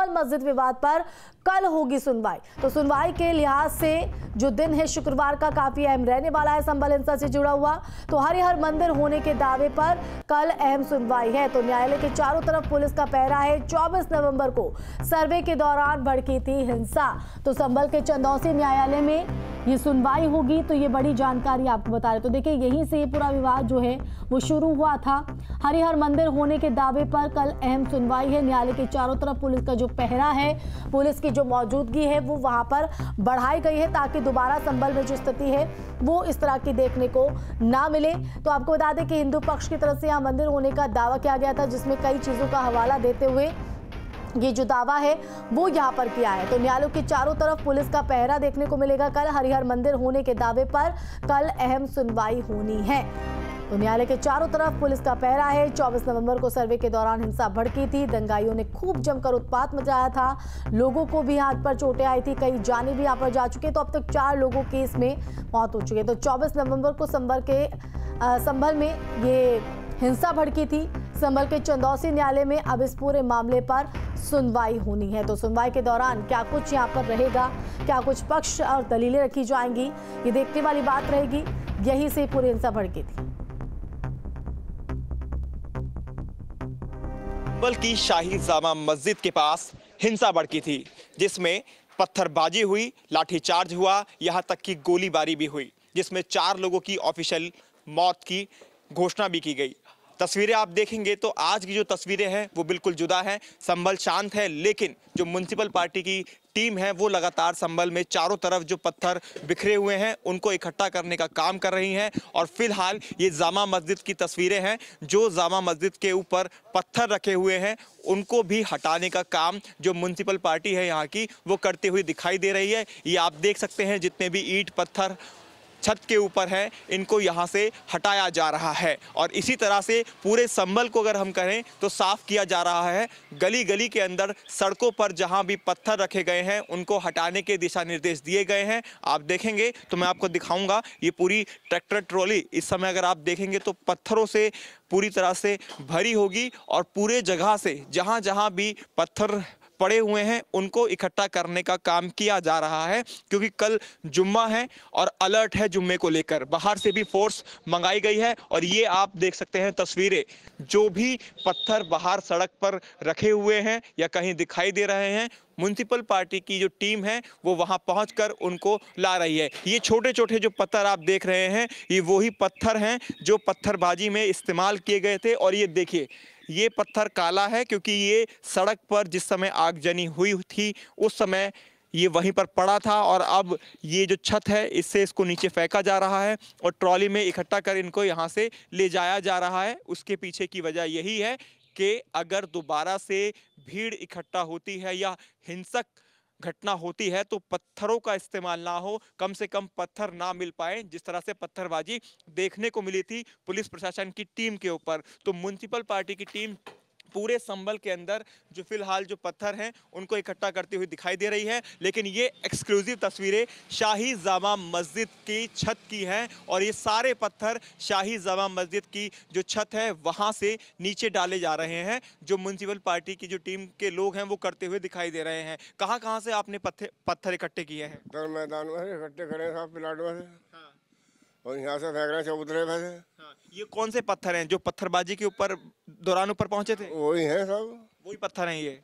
मकबल मस्जिद विवाद पर कल होगी सुनवाई तो सुनवाई के लिहाज से जो दिन है शुक्रवार का काफ़ी अहम रहने वाला है संबल हिंसा से जुड़ा हुआ तो हरिहर मंदिर होने के दावे पर कल अहम सुनवाई है तो न्यायालय के चारों तरफ पुलिस का पहरा है 24 नवंबर को सर्वे के दौरान भड़की थी हिंसा तो संबल के चंदौसी न्यायालय में ये सुनवाई होगी तो ये बड़ी जानकारी आपको बता रहे तो देखिए यहीं से ये पूरा विवाद जो है वो शुरू हुआ था हरिहर मंदिर होने के दावे पर कल अहम सुनवाई है न्यायालय के चारों तरफ पुलिस का जो पहरा है पुलिस की जो मौजूदगी है वो वहाँ पर बढ़ाई गई है ताकि दोबारा संबल में जो स्थिति है वो इस तरह की देखने को ना मिले तो आपको बता दें कि हिंदू पक्ष की तरफ से यहाँ मंदिर होने का दावा किया गया था जिसमें कई चीज़ों का हवाला देते हुए ये जो दावा है वो यहाँ पर किया है तो न्यायालय के चारों तरफ पुलिस का पहरा देखने को मिलेगा कल हरिहर मंदिर होने के दावे पर कल अहम सुनवाई होनी है तो न्यायालय के चारों तरफ पुलिस का पहरा है 24 नवंबर को सर्वे के दौरान हिंसा भड़की थी दंगाइयों ने खूब जमकर उत्पात मचाया था लोगों को भी हाथ पर चोटें आई थी कई जाने भी यहाँ पर जा चुके तो अब तक चार लोगों की इसमें मौत हो चुकी है तो चौबीस नवम्बर को संभल के संभल में ये हिंसा भड़की थी संभल के चंदौसी न्यायालय में अब इस पूरे मामले पर सुनवाई होनी है तो सुनवाई के दौरान क्या कुछ यहाँ पर रहेगा क्या कुछ पक्ष और दलीलें रखी जाएंगी ये देखने वाली बात रहेगी यही से पूरी हिंसा भड़की थी की शाही जामा मस्जिद के पास हिंसा भड़की थी जिसमें पत्थरबाजी हुई लाठीचार्ज हुआ यहाँ तक कि गोलीबारी भी हुई जिसमें चार लोगों की ऑफिशियल मौत की घोषणा भी की गई तस्वीरें आप देखेंगे तो आज की जो तस्वीरें हैं वो बिल्कुल जुदा हैं संभल शांत है लेकिन जो म्यूनसिपल पार्टी की टीम है वो लगातार संबल में चारों तरफ जो पत्थर बिखरे हुए हैं उनको इकट्ठा करने का काम कर रही हैं और फिलहाल ये जामा मस्जिद की तस्वीरें हैं जो जामा मस्जिद के ऊपर पत्थर रखे हुए हैं उनको भी हटाने का काम जो म्यूनसिपल पार्टी है यहाँ की वो करते हुए दिखाई दे रही है ये आप देख सकते हैं जितने भी ईट पत्थर छत के ऊपर हैं इनको यहाँ से हटाया जा रहा है और इसी तरह से पूरे संबल को अगर हम कहें तो साफ किया जा रहा है गली गली के अंदर सड़कों पर जहाँ भी पत्थर रखे गए हैं उनको हटाने के दिशा निर्देश दिए गए हैं आप देखेंगे तो मैं आपको दिखाऊंगा ये पूरी ट्रैक्टर ट्रॉली इस समय अगर आप देखेंगे तो पत्थरों से पूरी तरह से भरी होगी और पूरे जगह से जहाँ जहाँ भी पत्थर पड़े हुए हैं उनको इकट्ठा करने का काम किया जा रहा है क्योंकि कल जुम्मा है और अलर्ट है जुम्मे को लेकर बाहर से भी फोर्स मंगाई गई है और ये आप देख सकते हैं तस्वीरें जो भी पत्थर बाहर सड़क पर रखे हुए हैं या कहीं दिखाई दे रहे हैं म्यूनसिपल पार्टी की जो टीम है वो वहाँ पहुँच उनको ला रही है ये छोटे छोटे जो पत्थर आप देख रहे हैं ये वही पत्थर हैं जो पत्थरबाजी में इस्तेमाल किए गए थे और ये देखिए ये पत्थर काला है क्योंकि ये सड़क पर जिस समय आगजनी हुई थी उस समय ये वहीं पर पड़ा था और अब ये जो छत है इससे इसको नीचे फेंका जा रहा है और ट्रॉली में इकट्ठा कर इनको यहाँ से ले जाया जा रहा है उसके पीछे की वजह यही है कि अगर दोबारा से भीड़ इकट्ठा होती है या हिंसक घटना होती है तो पत्थरों का इस्तेमाल ना हो कम से कम पत्थर ना मिल पाए जिस तरह से पत्थरबाजी देखने को मिली थी पुलिस प्रशासन की टीम के ऊपर तो म्यूनसिपल पार्टी की टीम पूरे संबल के अंदर जो फिलहाल जो पत्थर हैं उनको इकट्ठा करती हुई दिखाई दे रही है लेकिन ये एक्सक्लूसिव तस्वीरें शाही जामा मस्जिद की छत की हैं और ये सारे पत्थर शाही जामा मस्जिद की जो छत है वहाँ से नीचे डाले जा रहे हैं जो म्यूनसिपल पार्टी की जो टीम के लोग हैं वो करते हुए दिखाई दे रहे हैं कहाँ कहाँ से आपने पत्थर इकट्ठे किए हैं मैदान में इकट्ठे साहब प्लाट में और यहाँ से फेंक रहे चबूतरे पे से हाँ, ये कौन से पत्थर हैं जो पत्थरबाजी के ऊपर दौरान ऊपर पहुंचे थे वही हैं सब वही पत्थर हैं ये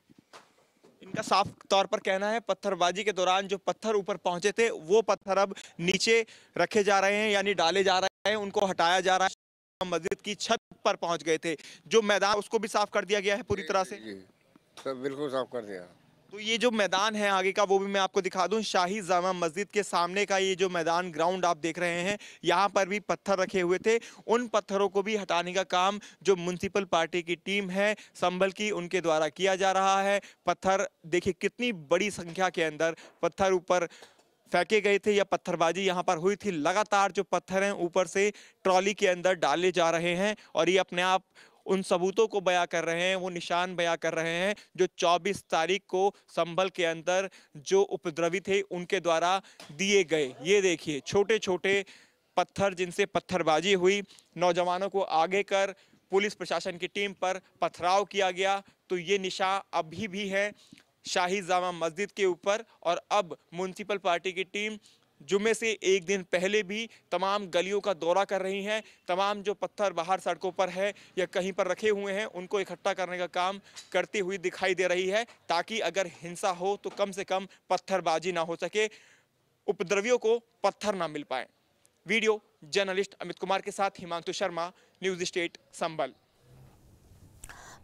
इनका साफ तौर पर कहना है पत्थरबाजी के दौरान जो पत्थर ऊपर पहुंचे थे वो पत्थर अब नीचे रखे जा रहे हैं यानी डाले जा रहे हैं उनको हटाया जा रहा है मस्जिद की छत पर पहुंच गए थे जो मैदान उसको भी साफ कर दिया गया है पूरी तरह से सब बिल्कुल साफ कर दिया तो ये जो मैदान है आगे का वो भी मैं आपको दिखा दूं शाही जामा मस्जिद के सामने का ये जो मैदान ग्राउंड आप देख रहे हैं यहाँ पर भी पत्थर रखे हुए थे उन पत्थरों को भी हटाने का काम जो म्यूनसिपल पार्टी की टीम है संभल की उनके द्वारा किया जा रहा है पत्थर देखिए कितनी बड़ी संख्या के अंदर पत्थर ऊपर फेंके गए थे या पत्थरबाजी यहाँ पर हुई थी लगातार जो पत्थर हैं ऊपर से ट्रॉली के अंदर डाले जा रहे हैं और ये अपने आप उन सबूतों को बयां कर रहे हैं वो निशान बयां कर रहे हैं जो 24 तारीख को संभल के अंदर जो उपद्रवी थे उनके द्वारा दिए गए ये देखिए छोटे छोटे पत्थर जिनसे पत्थरबाजी हुई नौजवानों को आगे कर पुलिस प्रशासन की टीम पर पथराव किया गया तो ये निशान अभी भी है शाही जामा मस्जिद के ऊपर और अब म्यूनसिपल पार्टी की टीम जुमे से एक दिन पहले भी तमाम गलियों का दौरा कर रही हैं तमाम जो पत्थर बाहर सड़कों पर है या कहीं पर रखे हुए हैं उनको इकट्ठा करने का काम करती हुई दिखाई दे रही है ताकि अगर हिंसा हो तो कम से कम पत्थरबाजी ना हो सके उपद्रवियों को पत्थर ना मिल पाए वीडियो जर्नलिस्ट अमित कुमार के साथ हिमांशु शर्मा न्यूज स्टेट संबल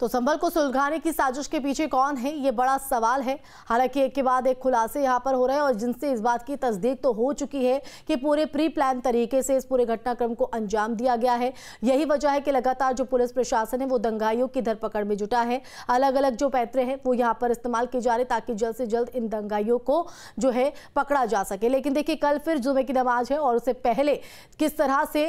तो संभल को सुलझाने की साजिश के पीछे कौन है ये बड़ा सवाल है हालांकि एक के बाद एक खुलासे यहाँ पर हो रहे हैं और जिनसे इस बात की तस्दीक तो हो चुकी है कि पूरे प्री प्लान तरीके से इस पूरे घटनाक्रम को अंजाम दिया गया है यही वजह है कि लगातार जो पुलिस प्रशासन है वो दंगाइयों की धरपकड़ में जुटा है अलग अलग जो पैतरे हैं वो यहाँ पर इस्तेमाल किए जा रहे ताकि जल्द से जल्द इन दंगाइयों को जो है पकड़ा जा सके लेकिन देखिए कल फिर जुमे की नमाज है और उससे पहले किस तरह से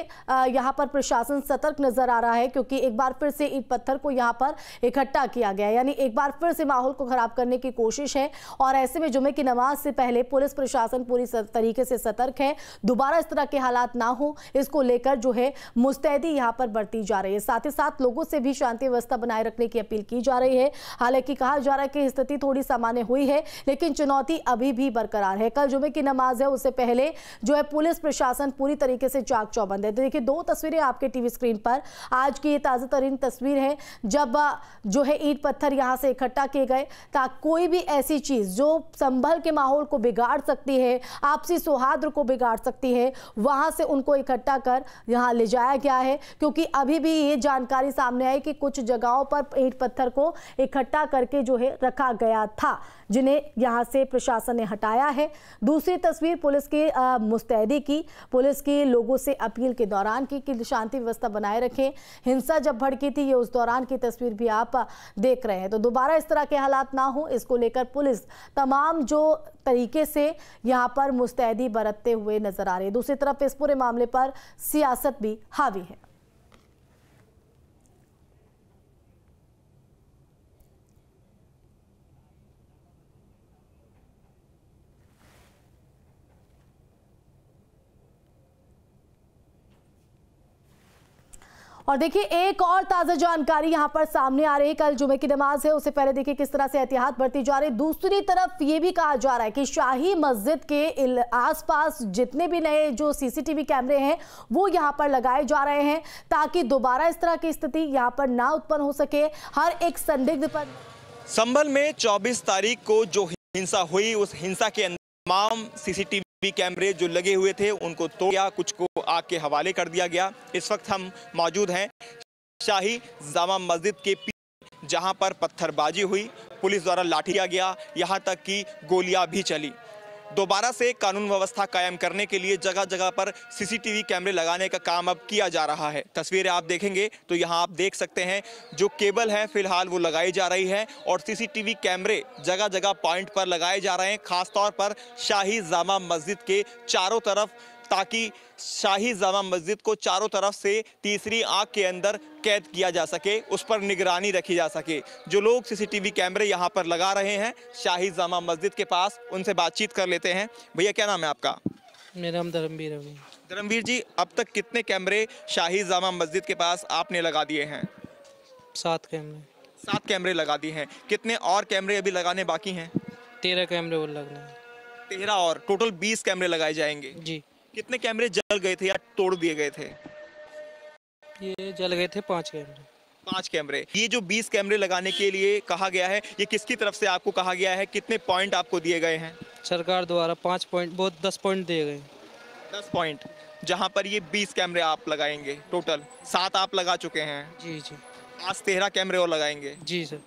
यहाँ पर प्रशासन सतर्क नजर आ रहा है क्योंकि एक बार फिर से ईट पत्थर को यहाँ पर इकट्ठा किया गया यानी एक बार फिर से माहौल को खराब करने की कोशिश है और ऐसे में जुमे की नमाज से पहले पुलिस प्रशासन पूरी तरीके से सतर्क है दोबारा इस तरह के हालात ना हो इसको लेकर जो है मुस्तैदी यहाँ पर बढ़ती जा रही है साथ ही साथ लोगों से भी शांति व्यवस्था बनाए रखने की अपील की जा रही है हालांकि कहा जा रहा है कि स्थिति थोड़ी सामान्य हुई है लेकिन चुनौती अभी भी बरकरार है कल जुमे की नमाज है उससे पहले जो है पुलिस प्रशासन पूरी तरीके से चाक चौबंद है तो देखिए दो तस्वीरें आपके टीवी स्क्रीन पर आज की ये ताज़ा तरीन तस्वीर है जब जो है ईट पत्थर यहाँ से इकट्ठा किए गए ताकि कोई भी ऐसी चीज़ जो संभल के माहौल को बिगाड़ सकती है आपसी सौहार्द को बिगाड़ सकती है वहाँ से उनको इकट्ठा कर यहाँ ले जाया गया है क्योंकि अभी भी ये जानकारी सामने आई कि कुछ जगहों पर ईट पत्थर को इकट्ठा करके जो है रखा गया था जिन्हें यहाँ से प्रशासन ने हटाया है दूसरी तस्वीर पुलिस की मुस्तैदी की पुलिस की लोगों से अपील के दौरान की कि शांति व्यवस्था बनाए रखें हिंसा जब भड़की थी ये उस दौरान की तस्वीर तस्वीर भी आप देख रहे हैं तो दोबारा इस तरह के हालात ना हो इसको लेकर पुलिस तमाम जो तरीके से यहाँ पर मुस्तैदी बरतते हुए नजर आ रही है दूसरी तरफ इस पूरे मामले पर सियासत भी हावी है और देखिए एक और ताज़ा जानकारी यहाँ पर सामने आ रही है कल जुमे की नमाज है उससे पहले देखिए किस तरह से एहतियात बरती जा रही दूसरी तरफ ये भी कहा जा रहा है कि शाही मस्जिद के आसपास जितने भी नए जो सीसीटीवी कैमरे हैं वो यहाँ पर लगाए जा रहे हैं ताकि दोबारा इस तरह की स्थिति यहाँ पर ना उत्पन्न हो सके हर एक संदिग्ध पर संभल में चौबीस तारीख को जो हिंसा हुई उस हिंसा के अंदर तमाम सीसीटीवी सीसीटीवी कैमरे जो लगे हुए थे उनको तोड़ कुछ को आग के हवाले कर दिया गया इस वक्त हम मौजूद हैं शाही जामा मस्जिद के जहां पर पत्थरबाजी हुई पुलिस द्वारा लाठिया गया यहां तक कि गोलियां भी चली दोबारा से कानून व्यवस्था कायम करने के लिए जगह जगह पर सीसीटीवी कैमरे लगाने का काम अब किया जा रहा है तस्वीरें आप देखेंगे तो यहाँ आप देख सकते हैं जो केबल है फिलहाल वो लगाई जा रही है और सीसीटीवी कैमरे जगह जगह पॉइंट पर लगाए जा रहे हैं खासतौर पर शाही जामा मस्जिद के चारों तरफ ताकि शाही जामा मस्जिद को चारों तरफ से तीसरी आग के अंदर कैद किया जा सके उस पर निगरानी रखी जा सके जो लोग सीसीटीवी कैमरे यहाँ पर लगा रहे हैं शाही जामा मस्जिद के पास उनसे बातचीत कर लेते हैं भैया क्या नाम है आपका मेरा नाम धर्मवीर है धर्मवीर जी अब तक कितने कैमरे शाही जामा मस्जिद के पास आपने लगा दिए हैं सात कैमरे सात कैमरे लगा दिए हैं कितने और कैमरे अभी लगाने बाकी हैं तेरह कैमरे और लगने तेरह और टोटल बीस कैमरे लगाए जाएंगे जी कितने कैमरे जल गए थे या तोड़ दिए गए थे ये जल गए थे पांच कैमरे पांच कैमरे ये जो बीस कैमरे लगाने के लिए कहा गया है ये किसकी तरफ से आपको कहा गया है कितने पॉइंट आपको दिए गए हैं सरकार द्वारा पाँच पॉइंट बहुत दस पॉइंट दिए गए दस पॉइंट जहाँ पर ये बीस कैमरे आप लगाएंगे टोटल सात आप लगा चुके हैं जी जी आज तेरह कैमरे और लगाएंगे जी सर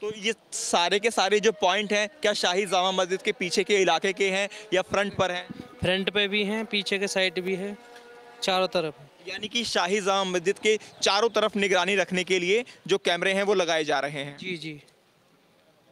तो ये सारे के सारे जो पॉइंट हैं क्या शाही जामा मस्जिद के पीछे के इलाके के हैं या फ्रंट पर हैं फ्रंट पे भी हैं पीछे के साइड भी है चारों तरफ यानी कि शाही जामा मस्जिद के चारों तरफ निगरानी रखने के लिए जो कैमरे हैं वो लगाए जा रहे हैं जी जी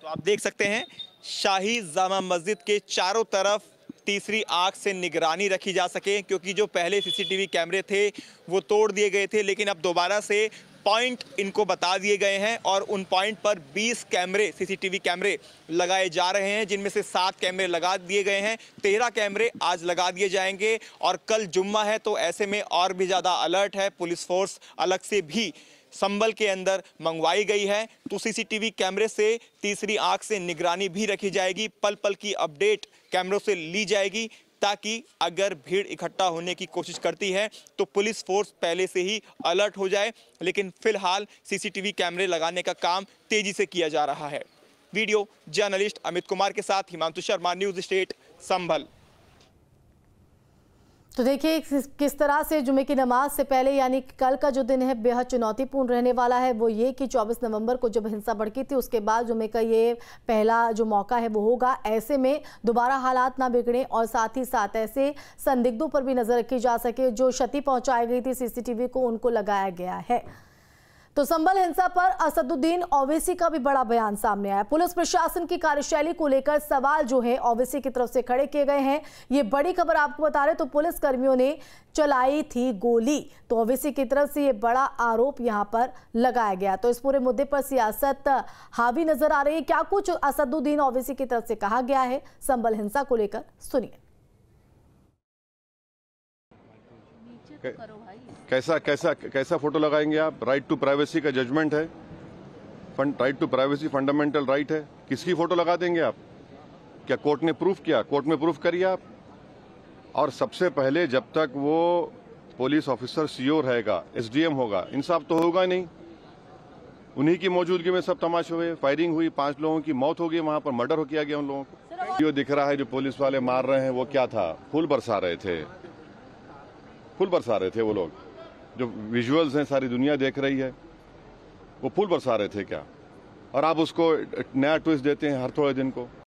तो आप देख सकते हैं शाही जामा मस्जिद के चारों तरफ तीसरी आग से निगरानी रखी जा सके क्योंकि जो पहले सीसीटीवी कैमरे थे वो तोड़ दिए गए थे लेकिन अब दोबारा से पॉइंट इनको बता दिए गए हैं और उन पॉइंट पर 20 कैमरे सीसीटीवी कैमरे लगाए जा रहे हैं जिनमें से सात कैमरे लगा दिए गए हैं तेरह कैमरे आज लगा दिए जाएंगे और कल जुम्मा है तो ऐसे में और भी ज़्यादा अलर्ट है पुलिस फोर्स अलग से भी संबल के अंदर मंगवाई गई है तो सीसीटीवी कैमरे से तीसरी आंख से निगरानी भी रखी जाएगी पल पल की अपडेट कैमरों से ली जाएगी ताकि अगर भीड़ इकट्ठा होने की कोशिश करती है तो पुलिस फोर्स पहले से ही अलर्ट हो जाए लेकिन फिलहाल सीसीटीवी कैमरे लगाने का काम तेजी से किया जा रहा है वीडियो जर्नलिस्ट अमित कुमार के साथ हिमांशु शर्मा न्यूज स्टेट संभल तो देखिए किस तरह से जुमे की नमाज से पहले यानी कल का जो दिन है बेहद चुनौतीपूर्ण रहने वाला है वो ये कि 24 नवंबर को जब हिंसा भड़की थी उसके बाद जुमे का ये पहला जो मौका है वो होगा ऐसे में दोबारा हालात ना बिगड़े और साथ ही साथ ऐसे संदिग्धों पर भी नज़र रखी जा सके जो क्षति पहुँचाई गई थी सीसीटीवी को उनको लगाया गया है तो संबल हिंसा पर असदुद्दीन ओवैसी का भी बड़ा बयान सामने आया पुलिस प्रशासन की कार्यशैली को लेकर सवाल जो है ओवैसी की तरफ से खड़े किए गए हैं ये बड़ी खबर आपको बता रहे तो पुलिस कर्मियों ने चलाई थी गोली तो ओवैसी की तरफ से ये बड़ा आरोप यहाँ पर लगाया गया तो इस पूरे मुद्दे पर सियासत हावी नजर आ रही है क्या कुछ असदुद्दीन ओवैसी की तरफ से कहा गया है संबल हिंसा को लेकर सुनिए कैसा कैसा कैसा फोटो लगाएंगे आप राइट टू प्राइवेसी का जजमेंट है right to privacy fundamental right है किसकी फोटो लगा देंगे आप क्या कोर्ट ने प्रूफ किया कोर्ट में प्रूफ करिए आप और सबसे पहले जब तक वो पुलिस ऑफिसर सीओ रहेगा एसडीएम होगा इंसाफ तो होगा नहीं उन्हीं की मौजूदगी में सब तमाशे हुए फायरिंग हुई पांच लोगों की मौत हो गई वहां पर मर्डर हो किया गया उन लोगों को जो दिख रहा है जो पुलिस वाले मार रहे हैं वो क्या था फूल बरसा रहे थे फूल बरसा रहे थे वो लोग जो विजुअल्स हैं सारी दुनिया देख रही है वो पुल बरसा रहे थे क्या और आप उसको नया ट्विस्ट देते हैं हर थोड़े दिन को